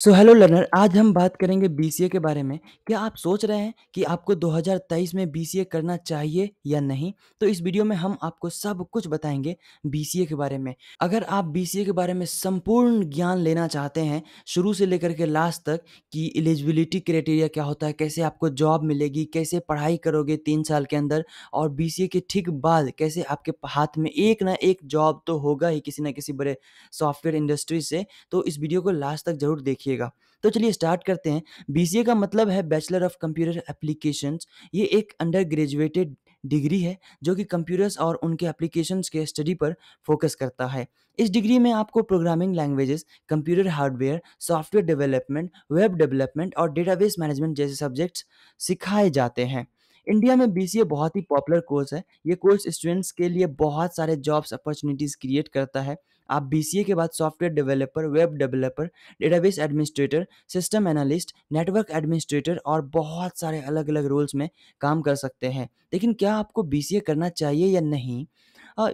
So hello learner आज हम बात करेंगे बी के बारे में क्या आप सोच रहे हैं कि आपको 2023 में बी करना चाहिए या नहीं तो इस वीडियो में हम आपको सब कुछ बताएंगे बी के बारे में अगर आप बी के बारे में संपूर्ण ज्ञान लेना चाहते हैं शुरू से लेकर के लास्ट तक कि एलिजिबिलिटी क्राइटेरिया क्या होता है कैसे आपको जॉब मिलेगी कैसे पढ़ाई करोगे तीन साल के अंदर और बी के ठीक बाद कैसे आपके हाथ में एक ना एक जॉब तो होगा ही किसी ना किसी बड़े सॉफ्टवेयर इंडस्ट्री से तो इस वीडियो को लास्ट तक जरूर देखिए देखिएगा तो चलिए स्टार्ट करते हैं बी का मतलब है बैचलर ऑफ कंप्यूटर एप्लीकेशन ये एक अंडर ग्रेजुएटेड डिग्री है जो कि कंप्यूटर्स और उनके एप्लीकेशंस के स्टडी पर फोकस करता है इस डिग्री में आपको programming languages computer hardware software development web development और डेटाबेस मैनेजमेंट जैसे सब्जेक्ट्स सिखाए जाते हैं इंडिया में बी बहुत ही पॉपुलर कोर्स है ये कोर्स स्टूडेंट्स के लिए बहुत सारे जॉब्स अपॉर्चुनिटीज़ क्रिएट करता है आप बी के बाद software developer web developer database administrator system analyst network administrator और बहुत सारे अलग अलग रोल्स में काम कर सकते हैं लेकिन क्या आपको बी करना चाहिए या नहीं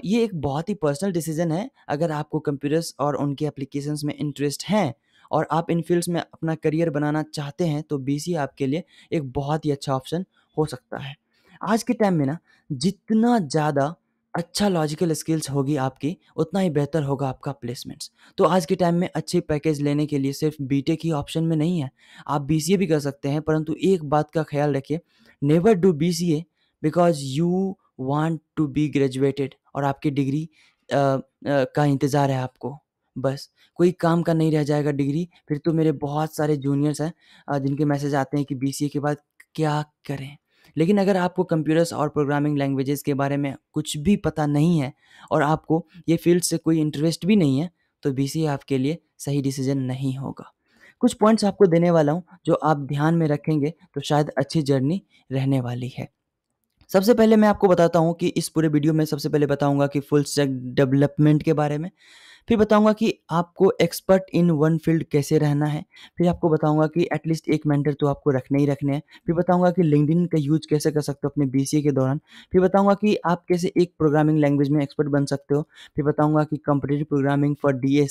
ये एक बहुत ही पर्सनल डिसीजन है अगर आपको कंप्यूटर्स और उनके एप्लीकेशंस में इंटरेस्ट हैं और आप इन फील्ड्स में अपना करियर बनाना चाहते हैं तो बी आपके लिए एक बहुत ही अच्छा ऑप्शन हो सकता है आज के टाइम में ना जितना ज़्यादा अच्छा लॉजिकल स्किल्स होगी आपकी, उतना ही बेहतर होगा आपका प्लेसमेंट्स। तो आज के टाइम में अच्छे पैकेज लेने के लिए सिर्फ़ बीटेक ही ऑप्शन में नहीं है, आप ए भी कर सकते हैं परंतु एक बात का ख़्याल रखिए, never do B C A because you want to be graduated और आपकी डिग्री का इंतज़ार है आपको। बस, कोई काम का नहीं रह जाएगा डिग्री, फिर तो मेरे बहुत सारे जूनियर्स हैं जिनके मैसेज आते हैं कि ए के बाद क्या करें? लेकिन अगर आपको कंप्यूटर्स और प्रोग्रामिंग लैंग्वेजेस के बारे में कुछ भी पता नहीं है और आपको ये फील्ड से कोई इंटरेस्ट भी नहीं है तो बी आपके लिए सही डिसीजन नहीं होगा कुछ पॉइंट्स आपको देने वाला हूँ जो आप ध्यान में रखेंगे तो शायद अच्छी जर्नी रहने वाली है सबसे पहले मैं आपको बताता हूँ कि इस पूरे वीडियो में सबसे पहले बताऊँगा कि फुल स्टैक डेवलपमेंट के बारे में फिर बताऊंगा कि आपको एक्सपर्ट इन वन फील्ड कैसे रहना है फिर आपको बताऊंगा कि एटलीस्ट एक मेंटर तो आपको रखने ही रखने हैं फिर बताऊंगा कि लिंकडिन का यूज कैसे कर सकते हो अपने बी के दौरान फिर बताऊंगा कि आप कैसे एक प्रोग्रामिंग लैंग्वेज में एक्सपर्ट बन सकते हो फिर बताऊंगा कि कंपटेटिव प्रोग्रामिंग फॉर डी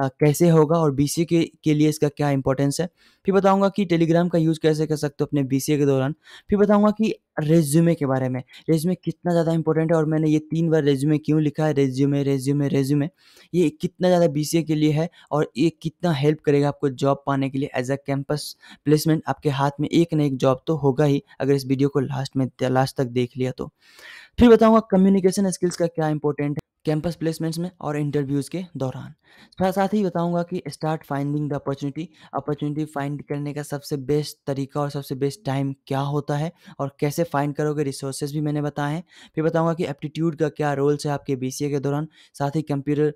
कैसे होगा और बी के, के लिए इसका क्या इंपॉर्टेंस है फिर बताऊँगा कि टेलीग्राम का यूज़ कैसे कर सकते हो अपने बी के दौरान फिर बताऊँगा कि रेज्यूमे के बारे में रेज्यूमे कितना ज़्यादा इंपॉर्टेंट है और मैंने ये तीन बार रेज्यूमे क्यों लिखा है रेज्यूमे रेज्यूमे रेज्यूमे ये कितना ज़्यादा बी के लिए है और ये कितना हेल्प करेगा आपको जॉब पाने के लिए एज अ कैंपस प्लेसमेंट आपके हाथ में एक ना एक जॉब तो होगा ही अगर इस वीडियो को लास्ट में लास्ट तक देख लिया तो फिर बताऊँगा कम्युनिकेशन स्किल्स का क्या इंपॉर्टेंट है कैंपस प्लेसमेंट्स में और इंटरव्यूज़ के दौरान साथ साथ ही बताऊंगा कि start finding the opportunity opportunity find करने का सबसे बेस्ट तरीका और सबसे बेस्ट टाइम क्या होता है और कैसे फाइंड करोगे रिसोर्सेज भी मैंने बताए हैं फिर बताऊंगा कि एप्टीट्यूड का क्या रोल्स है आपके बी के दौरान साथ ही कंप्यूटर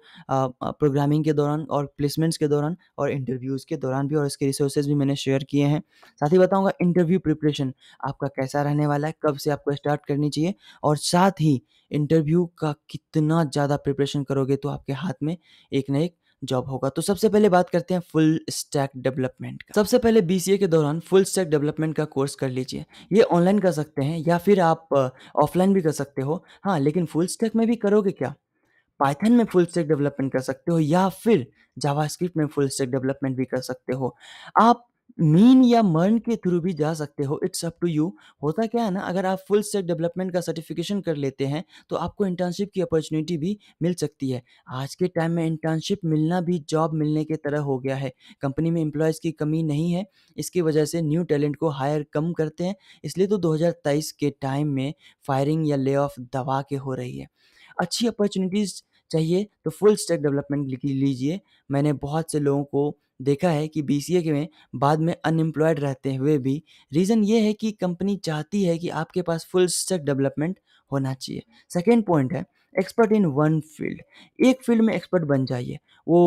प्रोग्रामिंग के दौरान और प्लेसमेंट्स के दौरान और इंटरव्यूज़ के दौरान भी और इसके रिसोर्सेज भी मैंने शेयर किए हैं साथ ही बताऊँगा इंटरव्यू प्रिपरेशन आपका कैसा रहने वाला है कब से आपको स्टार्ट करनी चाहिए और साथ ही इंटरव्यू का कितना ज़्यादा प्रिपरेशन करोगे तो आपके हाथ में एक ना एक जॉब होगा तो सबसे पहले बात करते हैं फुल स्टैक डेवलपमेंट का सबसे पहले बी के दौरान फुल स्टैक डेवलपमेंट का कोर्स कर लीजिए ये ऑनलाइन कर सकते हैं या फिर आप ऑफलाइन भी कर सकते हो हाँ लेकिन फुल स्टैक में भी करोगे क्या पाइथन में फुल स्टैक डेवलपमेंट कर सकते हो या फिर जावास्क्रिप्ट में फुल स्टैक डेवलपमेंट भी कर सकते हो आप मीन या मर्न के थ्रू भी जा सकते हो इट्स अप टू यू होता क्या है ना अगर आप फुल स्टैक डेवलपमेंट का सर्टिफिकेशन कर लेते हैं तो आपको इंटर्नशिप की अपॉर्चुनिटी भी मिल सकती है आज के टाइम में इंटर्नशिप मिलना भी जॉब मिलने के तरह हो गया है कंपनी में एम्प्लॉयज़ की कमी नहीं है इसकी वजह से न्यू टैलेंट को हायर कम करते हैं इसलिए तो 2023 के टाइम में फायरिंग या ले ऑफ दबा के हो रही है अच्छी अपॉर्चुनिटीज़ चाहिए तो फुल स्टैक डेवलपमेंट लिख लीजिए मैंने बहुत से लोगों को देखा है कि बी सी के में बाद में अनएम्प्लॉयड रहते हुए भी रीज़न ये है कि कंपनी चाहती है कि आपके पास फुल स्टैक डेवलपमेंट होना चाहिए सेकेंड पॉइंट है एक्सपर्ट इन वन फील्ड एक फील्ड में एक्सपर्ट बन जाइए वो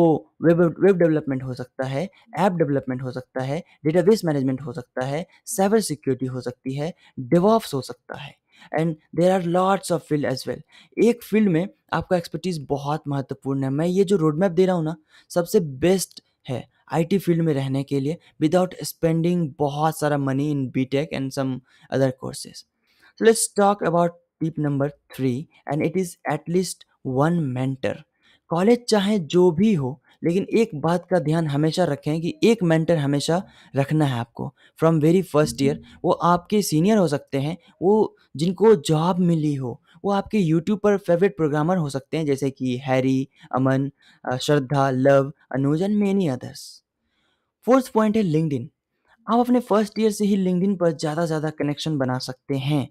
वेब वेब डेवलपमेंट हो सकता है ऐप डेवलपमेंट हो सकता है डेटाबेस मैनेजमेंट हो सकता है साइबर सिक्योरिटी हो सकती है डिवॉप्स हो सकता है and there are lots of field as well एक फील्ड में आपका एक्सपर्टीज बहुत महत्वपूर्ण है मैं ये जो रोड मैप दे रहा हूँ ना सबसे बेस्ट है आईटी फील्ड में रहने के लिए विदाउट स्पेंडिंग बहुत सारा money in BTech and some other courses so let's talk about tip number three and it is at least one mentor college चाहे जो भी हो लेकिन एक बात का ध्यान हमेशा रखें कि एक मेंटर हमेशा रखना है आपको फ्रॉम वेरी फर्स्ट ईयर वो आपके सीनियर हो सकते हैं वो जिनको जॉब मिली हो वो आपके यूट्यूब पर फेवरेट प्रोग्रामर हो सकते हैं जैसे कि Harry Aman Shraddha Luv Anuj and many others fourth point है लिंकड आप अपने फर्स्ट ईयर से ही लिंकड पर ज़्यादा से ज़्यादा कनेक्शन बना सकते हैं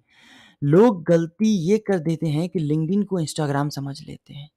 लोग गलती ये कर देते हैं कि लिंकड को इंस्टाग्राम समझ लेते हैं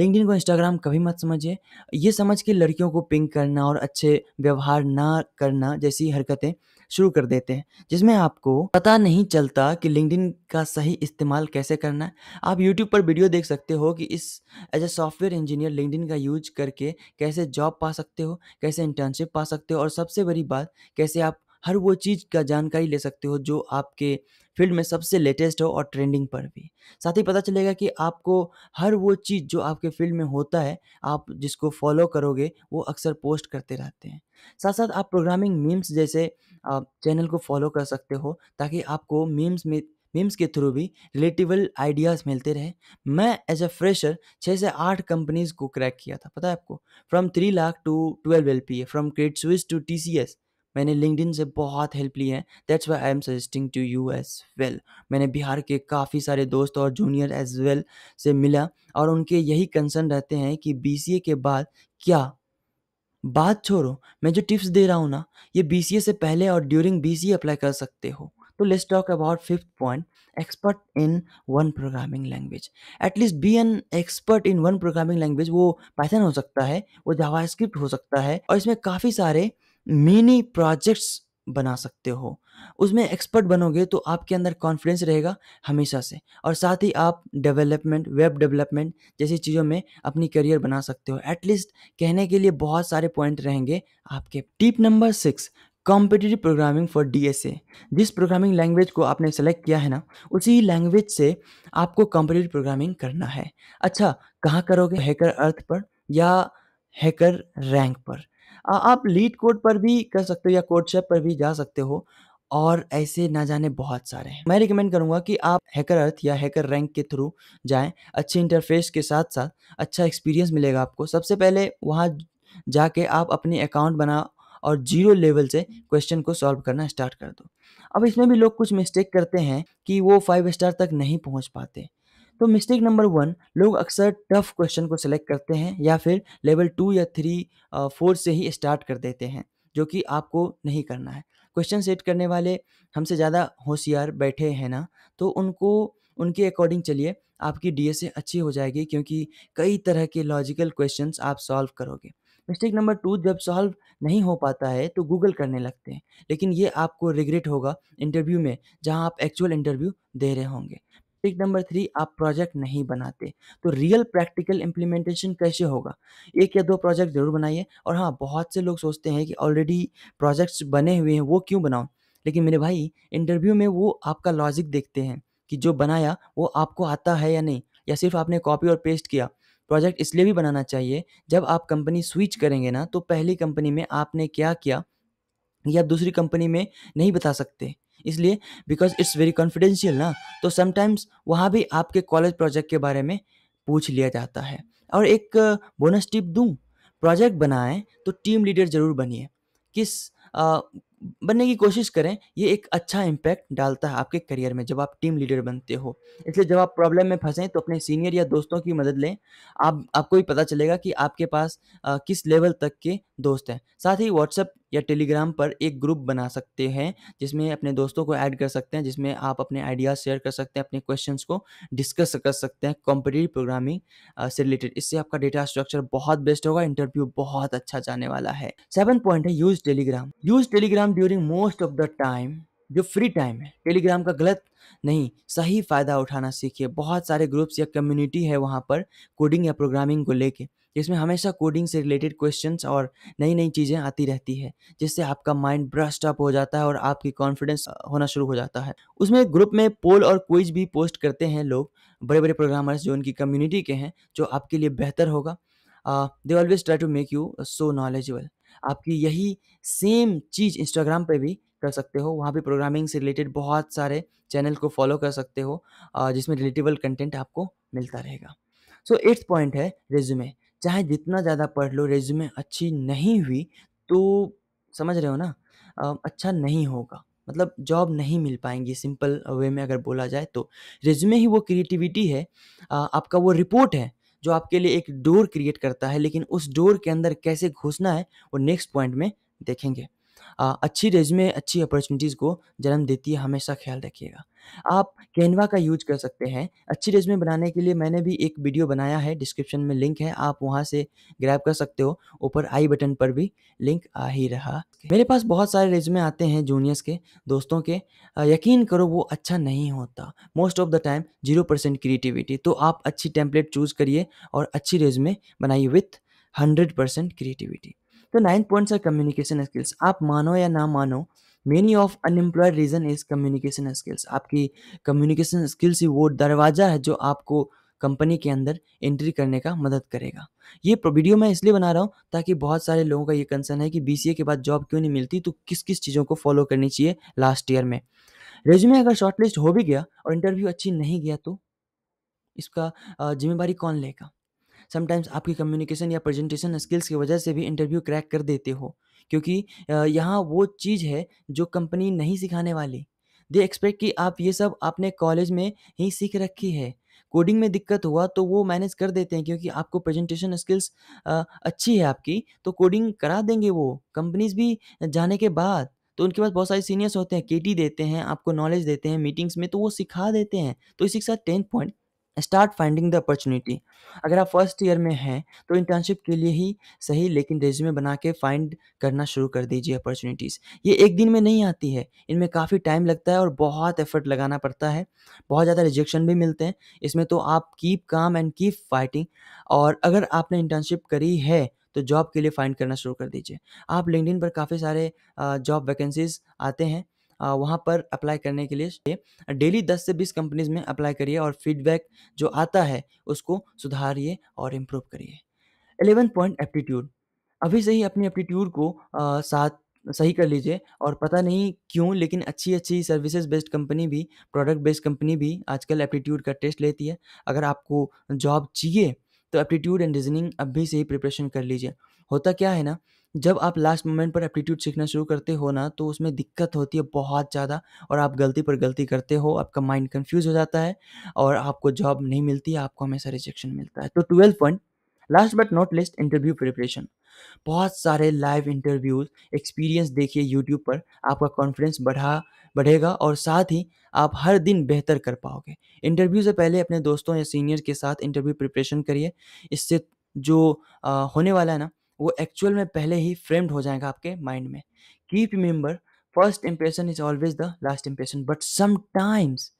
लिंकिन को इंस्टाग्राम कभी मत समझिए ये समझ के लड़कियों को पिंक करना और अच्छे व्यवहार ना करना जैसी हरकतें शुरू कर देते हैं जिसमें आपको पता नहीं चलता कि लिंकडिन का सही इस्तेमाल कैसे करना है आप यूट्यूब पर वीडियो देख सकते हो कि इस as a software engineer LinkedIn का यूज करके कैसे जॉब पा सकते हो कैसे इंटर्नशिप पा सकते हो और सबसे बड़ी बात कैसे आप हर वो चीज़ का जानकारी ले सकते हो जो आपके फील्ड में सबसे लेटेस्ट हो और ट्रेंडिंग पर भी साथ ही पता चलेगा कि आपको हर वो चीज़ जो आपके फील्ड में होता है आप जिसको फॉलो करोगे वो अक्सर पोस्ट करते रहते हैं साथ साथ आप प्रोग्रामिंग मीम्स जैसे चैनल को फॉलो कर सकते हो ताकि आपको मीम्स में मीम्स के थ्रू भी रिलेटिवल आइडियाज़ मिलते रहे मैं एज अ फ्रेशर छः से आठ कंपनीज को क्रैक किया था पता है आपको from three lakh to twelve L P A from Credit Suisse to T C S मैंने लिंकडिन से बहुत हेल्प ली है that's why I am suggesting to you as well मैंने बिहार के काफ़ी सारे दोस्त और जूनियर एज वेल से मिला और उनके यही कंसर्न रहते हैं कि बी सी ए के बाद क्या बात छोड़ो मैं जो टिप्स दे रहा हूँ ना ये बी सी ए से पहले और during B C A apply कर सकते हो तो let's talk about fifth point expert in one programming language at least be an expert in one programming language वो पैथन हो सकता है वो जावास्क्रिप्ट हो सकता है और इसमें काफ़ी सारे मिनी प्रोजेक्ट्स बना सकते हो उसमें एक्सपर्ट बनोगे तो आपके अंदर कॉन्फिडेंस रहेगा हमेशा से और साथ ही आप डेवलपमेंट वेब डेवलपमेंट जैसी चीज़ों में अपनी करियर बना सकते हो एटलीस्ट कहने के लिए बहुत सारे पॉइंट रहेंगे आपके tip number six competitive programming for D S A जिस प्रोग्रामिंग लैंग्वेज को आपने सेलेक्ट किया है ना उसी लैंग्वेज से आपको कॉम्पिटिटिव प्रोग्रामिंग करना है अच्छा कहाँ करोगे हैकर अर्थ पर या हैकर रैंक पर आप लीड कोड पर भी कर सकते हो या कोड शेप पर भी जा सकते हो और ऐसे ना जाने बहुत सारे हैं मैं रिकमेंड करूंगा कि आप हैकर अर्थ या हैकर रैंक के थ्रू जाएं अच्छे इंटरफेस के साथ साथ अच्छा एक्सपीरियंस मिलेगा आपको सबसे पहले वहाँ जाके आप अपने अकाउंट बना और जीरो लेवल से क्वेश्चन को सॉल्व करना स्टार्ट कर दो अब इसमें भी लोग कुछ मिस्टेक करते हैं कि वो फाइव स्टार तक नहीं पहुँच पाते तो मिस्टेक नंबर वन लोग अक्सर टफ क्वेश्चन को सिलेक्ट करते हैं या फिर लेवल टू या थ्री फोर से ही स्टार्ट कर देते हैं जो कि आपको नहीं करना है क्वेश्चन सेट करने वाले हमसे ज़्यादा होशियार बैठे हैं ना तो उनको उनके अकॉर्डिंग चलिए आपकी ए अच्छी हो जाएगी क्योंकि कई तरह के लॉजिकल क्वेश्चन आप सॉल्व करोगे मिस्टेक नंबर टू जब सॉल्व नहीं हो पाता है तो गूगल करने लगते हैं लेकिन ये आपको रिग्रेट होगा इंटरव्यू में जहां आप एक्चुअल इंटरव्यू दे रहे होंगे टिक नंबर थ्री आप प्रोजेक्ट नहीं बनाते तो रियल प्रैक्टिकल इम्प्लीमेंटेशन कैसे होगा एक या दो प्रोजेक्ट ज़रूर बनाइए और हाँ बहुत से लोग सोचते हैं कि ऑलरेडी प्रोजेक्ट्स बने हुए हैं वो क्यों बनाऊँ लेकिन मेरे भाई इंटरव्यू में वो आपका लॉजिक देखते हैं कि जो बनाया वो आपको आता है या नहीं या सिर्फ आपने कॉपी और पेस्ट किया प्रोजेक्ट इसलिए भी बनाना चाहिए जब आप कंपनी स्विच करेंगे ना तो पहली कंपनी में आपने क्या किया या दूसरी कंपनी में नहीं बता सकते इसलिए बिकॉज इट्स वेरी कॉन्फिडेंशियल ना तो समटाइम्स वहाँ भी आपके कॉलेज प्रोजेक्ट के बारे में पूछ लिया जाता है और एक बोनस टिप दूँ प्रोजेक्ट बनाएं तो टीम लीडर ज़रूर बनिए किस आ, बनने की कोशिश करें ये एक अच्छा इम्पैक्ट डालता है आपके करियर में जब आप टीम लीडर बनते हो इसलिए जब आप प्रॉब्लम में फंसें तो अपने सीनियर या दोस्तों की मदद लें आप आपको भी पता चलेगा कि आपके पास आ, किस लेवल तक के दोस्त हैं साथ ही व्हाट्सएप या टेलीग्राम पर एक ग्रुप बना सकते हैं जिसमें अपने दोस्तों को ऐड कर सकते हैं जिसमें आप अपने आइडियाज़ शेयर कर सकते हैं अपने क्वेश्चंस को डिस्कस कर सकते हैं कॉम्पिटेटिव प्रोग्रामिंग से रिलेटेड इससे आपका डेटा स्ट्रक्चर बहुत बेस्ट होगा इंटरव्यू बहुत अच्छा जाने वाला है सेवन पॉइंट है use Telegram use Telegram during most of the time जो फ्री टाइम है टेलीग्राम का गलत नहीं सही फ़ायदा उठाना सीखिए बहुत सारे ग्रुप्स या कम्युनिटी है वहाँ पर कोडिंग या प्रोग्रामिंग को लेके इसमें हमेशा कोडिंग से रिलेटेड क्वेश्चंस और नई नई चीज़ें आती रहती है जिससे आपका माइंड ब्रस्ट अप हो जाता है और आपकी कॉन्फिडेंस होना शुरू हो जाता है उसमें ग्रुप में पोल और क्विज भी पोस्ट करते हैं लोग बड़े बड़े प्रोग्रामर्स जो उनकी कम्युनिटी के हैं जो आपके लिए बेहतर होगा they always try to make you so knowledgeable आपकी यही सेम चीज़ इंस्टाग्राम पर भी कर सकते हो वहाँ पे प्रोग्रामिंग से रिलेटेड बहुत सारे चैनल को फॉलो कर सकते हो जिसमें रिलेटेबल कंटेंट आपको मिलता रहेगा सो एट्थ पॉइंट है रेज्यूमे चाहे जितना ज़्यादा पढ़ लो रेज्यूमे अच्छी नहीं हुई तो समझ रहे हो ना अच्छा नहीं होगा मतलब जॉब नहीं मिल पाएंगी सिंपल वे में अगर बोला जाए तो रेज्यूमे ही वो क्रिएटिविटी है आपका वो रिपोर्ट है जो आपके लिए एक डोर क्रिएट करता है लेकिन उस डोर के अंदर कैसे घुसना है वो नेक्स्ट पॉइंट में देखेंगे अच्छी रेजमे अच्छी अपॉर्चुनिटीज़ को जन्म देती है हमेशा ख्याल रखिएगा आप कैनवा का यूज कर सकते हैं अच्छी रेजमे बनाने के लिए मैंने भी एक वीडियो बनाया है डिस्क्रिप्शन में लिंक है आप वहाँ से ग्रैब कर सकते हो ऊपर आई बटन पर भी लिंक आ ही रहा मेरे पास बहुत सारे रेजमे आते हैं जूनियर्स के दोस्तों के यकीन करो वो अच्छा नहीं होता most of the time zero percent creativity तो आप अच्छी टेम्पलेट चूज़ करिए और अच्छी रेजमे बनाइए विथ हंड्रेड परसेंट क्रिएटिविटी तो नाइन्थ पॉइंट है कम्युनिकेशन स्किल्स आप मानो या ना मानो many of unemployed reason is communication skills आपकी कम्युनिकेशन स्किल्स ही वो दरवाज़ा है जो आपको कंपनी के अंदर एंट्री करने का मदद करेगा ये वीडियो मैं इसलिए बना रहा हूँ ताकि बहुत सारे लोगों का ये कंसर्न है कि बी के बाद जॉब क्यों नहीं मिलती तो किस किस चीज़ों को फॉलो करनी चाहिए लास्ट ईयर में रेज्यूमे अगर शॉर्टलिस्ट हो भी गया और इंटरव्यू अच्छी नहीं गया तो इसका जिम्मेवारी कौन लेगा समटाइम्स आपकी कम्युनिकेशन या प्रेजेंटेशन स्किल्स की वजह से भी इंटरव्यू क्रैक कर देते हो क्योंकि यहाँ वो चीज़ है जो कंपनी नहीं सिखाने वाली दे एक्सपेक्ट कि आप ये सब आपने कॉलेज में ही सीख रखी है कोडिंग में दिक्कत हुआ तो वो मैनेज कर देते हैं क्योंकि आपको प्रेजेंटेशन स्किल्स अच्छी है आपकी तो कोडिंग करा देंगे वो कंपनीज भी जाने के बाद तो उनके पास बहुत सारे सीनियर्स होते हैं केटी देते हैं आपको नॉलेज देते हैं मीटिंग्स में तो वो सिखा देते हैं तो इसी के साथ tenth point start finding the opportunity अगर आप फर्स्ट ईयर में हैं तो इंटर्नशिप के लिए ही सही लेकिन रेज्यूमे बना के फाइंड करना शुरू कर दीजिए अपॉर्चुनिटीज़ ये एक दिन में नहीं आती है इनमें काफ़ी टाइम लगता है और बहुत एफर्ट लगाना पड़ता है बहुत ज़्यादा रिजेक्शन भी मिलते हैं इसमें तो आप keep calm and keep fighting और अगर आपने इंटर्नशिप करी है तो जॉब के लिए फाइंड करना शुरू कर दीजिए आप लिंकड पर काफ़ी सारे जॉब वैकेंसीज आते हैं वहाँ पर अप्लाई करने के लिए डेली दस से बीस कंपनीज में अप्लाई करिए और फीडबैक जो आता है उसको सुधारिए और इम्प्रूव करिए एलेवन पॉइंट एप्टीट्यूड अभी से ही अपनी एप्टीट्यूड को साथ सही कर लीजिए और पता नहीं क्यों लेकिन अच्छी अच्छी सर्विसेज बेस्ड कंपनी भी प्रोडक्ट बेस्ड कंपनी भी आजकल एप्टीट्यूड का टेस्ट लेती है अगर आपको जॉब चाहिए तो एप्टीट्यूड एंड रीजनिंग अभी से ही प्रिपरेशन कर लीजिए होता क्या है ना जब आप लास्ट मोमेंट पर एप्टीट्यूड सीखना शुरू करते हो ना तो उसमें दिक्कत होती है बहुत ज़्यादा और आप गलती पर गलती करते हो आपका माइंड कंफ्यूज हो जाता है और आपको जॉब नहीं मिलती आपको हमेशा रिजेक्शन मिलता है तो twelfth point last but not least interview preparation बहुत सारे लाइव इंटरव्यूज एक्सपीरियंस देखिए यूट्यूब पर आपका कॉन्फिडेंस बढ़ा बढ़ेगा और साथ ही आप हर दिन बेहतर कर पाओगे इंटरव्यू से पहले अपने दोस्तों या सीनियर के साथ इंटरव्यू प्रिपरेशन करिए इससे जो आ, होने वाला है ना वो एक्चुअल में पहले ही फ्रेम्ड हो जाएगा आपके माइंड में keep remember first impression is always the last impression but sometimes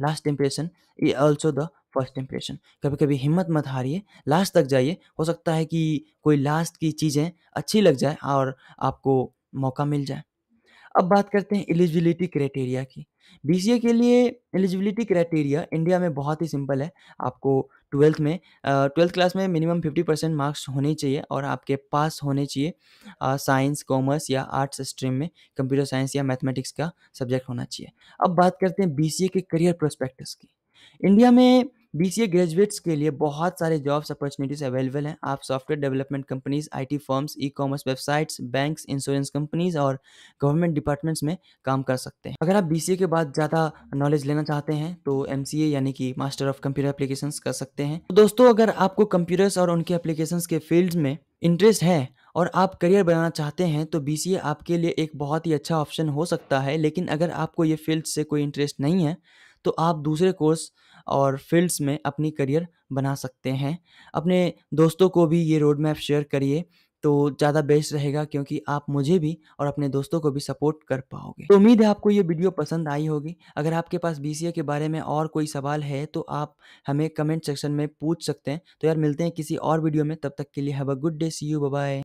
last impression is also the first impression कभी कभी हिम्मत मत हारिए लास्ट तक जाइए हो सकता है कि कोई लास्ट की चीज़ें अच्छी लग जाए और आपको मौका मिल जाए अब बात करते हैं एलिजिबिलिटी क्राइटेरिया की बी सी ए के लिए एलिजिबिलिटी क्राइटेरिया इंडिया में बहुत ही सिंपल है आपको ट्वेल्थ में ट्वेल्थ क्लास में मिनिमम फिफ्टी परसेंट मार्क्स होने चाहिए और आपके पास होने चाहिए साइंस कॉमर्स या आर्ट्स स्ट्रीम में कंप्यूटर साइंस या मैथमेटिक्स का सब्जेक्ट होना चाहिए अब बात करते हैं बी सी ए के करियर प्रोस्पेक्टस की इंडिया में बी ए ग्रेजुएट्स के लिए बहुत सारे जॉब्स अपॉर्चुनिटीज अवेलेबल हैं आप software development companies IT firms e commerce websites banks insurance companies और गवर्नमेंट डिपार्टमेंट्स में काम कर सकते हैं अगर आप ए के बाद ज़्यादा नॉलेज लेना चाहते हैं तो एम यानी कि मास्टर ऑफ कंप्यूटर अप्लीकेशन कर सकते हैं तो दोस्तों अगर आपको कंप्यूटर्स और उनके एप्लीकेशन के फील्ड में इंटरेस्ट है और आप करियर बनाना चाहते हैं तो बी आपके लिए एक बहुत ही अच्छा ऑप्शन हो सकता है लेकिन अगर आपको ये फील्ड से कोई इंटरेस्ट नहीं है तो आप दूसरे कोर्स और फील्ड्स में अपनी करियर बना सकते हैं अपने दोस्तों को भी ये रोड मैप शेयर करिए तो ज़्यादा बेस्ट रहेगा क्योंकि आप मुझे भी और अपने दोस्तों को भी सपोर्ट कर पाओगे तो उम्मीद है आपको ये वीडियो पसंद आई होगी अगर आपके पास बी के बारे में और कोई सवाल है तो आप हमें कमेंट सेक्शन में पूछ सकते हैं तो यार मिलते हैं किसी और वीडियो में तब तक के लिए have a good day see you bye